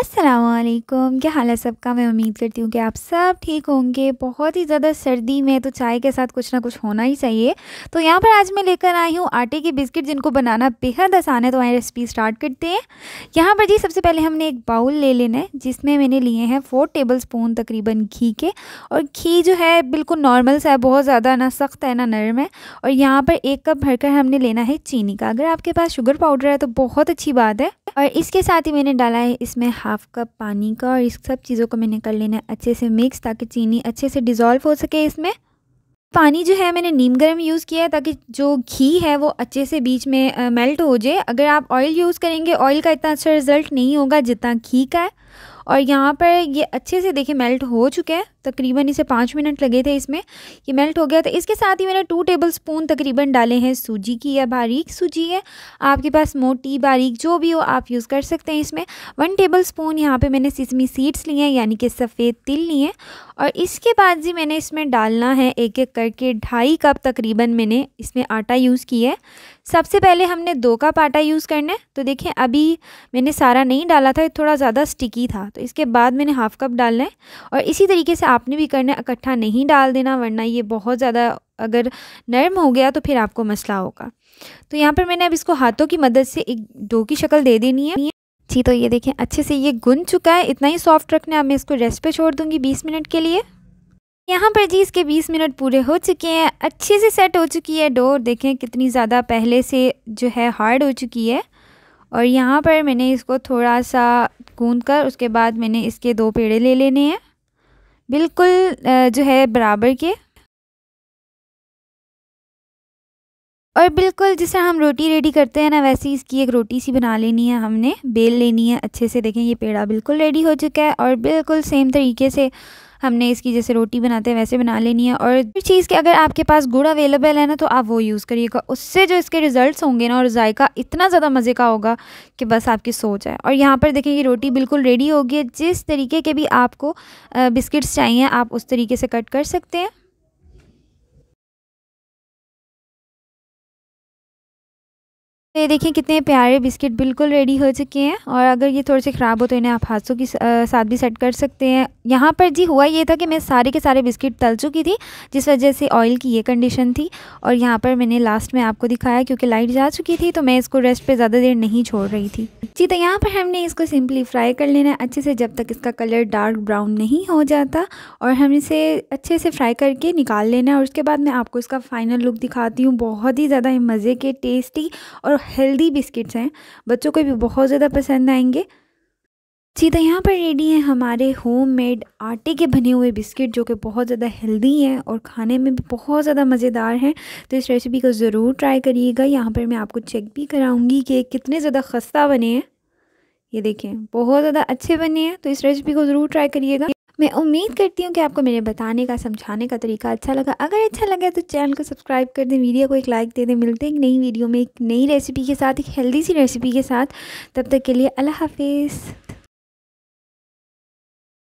असलकुम क्या हाल है सबका मैं उम्मीद करती हूँ कि आप सब ठीक होंगे बहुत ही ज़्यादा सर्दी में तो चाय के साथ कुछ ना कुछ होना ही चाहिए तो यहाँ पर आज मैं लेकर आई हूँ आटे के बिस्किट जिनको बनाना बेहद आसान है तो हमारी रेसिपी स्टार्ट करते हैं यहाँ पर जी सबसे पहले हमने एक बाउल ले लेना है जिसमें मैंने लिए हैं फोर टेबल स्पून तकरीबन घी के और घी जो है बिल्कुल नॉर्मल सा है बहुत ज़्यादा ना सख्त है ना नरम है और यहाँ पर एक कप भरकर हमने लेना है चीनी का अगर आपके पास शुगर पाउडर है तो बहुत अच्छी बात है और इसके साथ ही मैंने डाला है इसमें हाफ कप पानी का और इस सब चीज़ों को मैंने कर लेना है अच्छे से मिक्स ताकि चीनी अच्छे से डिज़ोल्व हो सके इसमें पानी जो है मैंने नीम गर्म यूज़ किया है ताकि जो घी है वो अच्छे से बीच में मेल्ट हो जाए अगर आप ऑयल यूज़ करेंगे ऑयल का इतना अच्छा रिज़ल्ट नहीं होगा जितना घी का है और यहाँ पर ये अच्छे से देखिए मेल्ट हो चुका है तकरीबन इसे पाँच मिनट लगे थे इसमें ये मेल्ट हो गया तो इसके साथ ही मैंने टू टेबल स्पून तकरीबन डाले हैं सूजी की या बारीक सूजी है आपके पास मोटी बारीक जो भी हो आप यूज़ कर सकते हैं इसमें वन टेबल स्पून यहाँ पर मैंने सिसमी सीड्स लिए हैं यानी कि सफ़ेद तिल लिए और इसके बाद जी मैंने इसमें डालना है एक एक करके ढाई कप तकरीबन मैंने इसमें आटा यूज़ किया है सबसे पहले हमने दो कप आटा यूज़ करना है तो देखें अभी मैंने सारा नहीं डाला था थोड़ा ज़्यादा स्टिकी था तो इसके बाद मैंने हाफ़ कप डालना है और इसी तरीके से आपने भी करना है इकट्ठा नहीं डाल देना वरना ये बहुत ज़्यादा अगर नरम हो गया तो फिर आपको मसला होगा तो यहाँ पर मैंने अब इसको हाथों की मदद से एक डो की शक्ल दे देनी है जी तो ये देखें अच्छे से ये गुन चुका है इतना ही सॉफ्ट रखना है अब मैं इसको रेस्ट पे छोड़ दूँगी बीस मिनट के लिए यहाँ पर जी इसके 20 मिनट पूरे हो चुके हैं अच्छे से सेट हो चुकी है डोर देखें कितनी ज़्यादा पहले से जो है हार्ड हो चुकी है और यहाँ पर मैंने इसको थोड़ा सा गूंद कर उसके बाद मैंने इसके दो पेड़े ले लेने हैं बिल्कुल जो है बराबर के और बिल्कुल जिस हम रोटी रेडी करते हैं ना वैसे ही इसकी एक रोटी सी बना लेनी है हमने बेल लेनी है अच्छे से देखें ये पेड़ा बिल्कुल रेडी हो चुका है और बिल्कुल सेम तरीके से हमने इसकी जैसे रोटी बनाते हैं वैसे बना लेनी है और हर चीज़ के अगर आपके पास गुड़ अवेलेबल है ना तो आप वो यूज़ करिएगा उससे जो इसके रिजल्ट होंगे ना और जायका इतना ज़्यादा मज़े का होगा कि बस आपकी सोच है और यहाँ पर देखें ये रोटी बिल्कुल रेडी होगी जिस तरीके के भी आपको बिस्किट्स चाहिए आप उस तरीके से कट कर सकते हैं तो ये देखिए कितने प्यारे बिस्किट बिल्कुल रेडी हो चुके हैं और अगर ये थोड़े से ख़राब हो तो इन्हें आप हाथों के साथ भी सेट कर सकते हैं यहाँ पर जी हुआ ये था कि मैं सारे के सारे बिस्किट तल चुकी थी जिस वजह से ऑयल की ये कंडीशन थी और यहाँ पर मैंने लास्ट में आपको दिखाया क्योंकि लाइट जा चुकी थी तो मैं इसको रेस्ट पर ज़्यादा देर नहीं छोड़ रही थी जी तो यहाँ पर हमने इसको सिंपली फ्राई कर लेना है अच्छे से जब तक इसका कलर डार्क ब्राउन नहीं हो जाता और हम इसे अच्छे से फ्राई करके निकाल लेना है और उसके बाद मैं आपको इसका फ़ाइनल लुक दिखाती हूँ बहुत ही ज़्यादा मज़े के टेस्टी और हेल्दी बिस्किट्स हैं बच्चों को भी बहुत ज़्यादा पसंद आएंगे सीधा यहाँ पर रेडी हैं हमारे होममेड आटे के बने हुए बिस्किट जो कि बहुत ज़्यादा हेल्दी हैं और खाने में भी बहुत ज़्यादा मज़ेदार हैं तो इस रेसिपी को ज़रूर ट्राई करिएगा यहाँ पर मैं आपको चेक भी कराऊंगी कि कितने ज़्यादा खस्ता बने हैं ये देखें बहुत ज़्यादा अच्छे बने हैं तो इस रेसिपी को ज़रूर ट्राई करिएगा मैं उम्मीद करती हूँ कि आपको मेरे बताने का समझाने का तरीका अच्छा लगा अगर अच्छा लगा तो चैनल को सब्सक्राइब कर दें वीडियो को एक लाइक दे दें मिलते हैं एक नई वीडियो में एक नई रेसिपी के साथ एक हेल्दी सी रेसिपी के साथ तब तक के लिए अल्लाह हाफिज़